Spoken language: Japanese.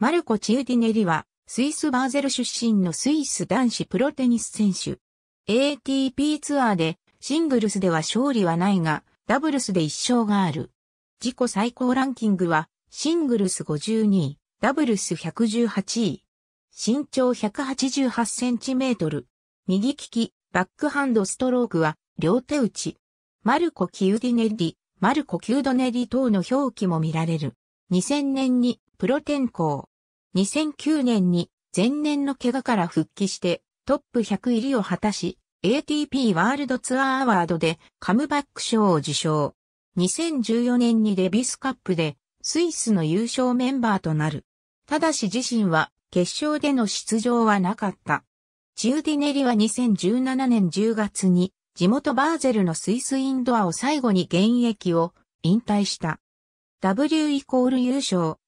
マルコ・チウディネリは、スイス・バーゼル出身のスイス男子プロテニス選手。ATP ツアーで、シングルスでは勝利はないが、ダブルスで1勝がある。自己最高ランキングは、シングルス52位、ダブルス118位。身長188センチメートル。右利き、バックハンドストロークは、両手打ち。マルコ・キウディネリ、マルコ・キュードネリ等の表記も見られる。2000年にプロ転向。2009年に前年の怪我から復帰してトップ100入りを果たし、ATP ワールドツアーアワードでカムバック賞を受賞。2014年にレビスカップでスイスの優勝メンバーとなる。ただし自身は決勝での出場はなかった。チューディネリは2017年10月に地元バーゼルのスイスインドアを最後に現役を引退した。W イコール優勝、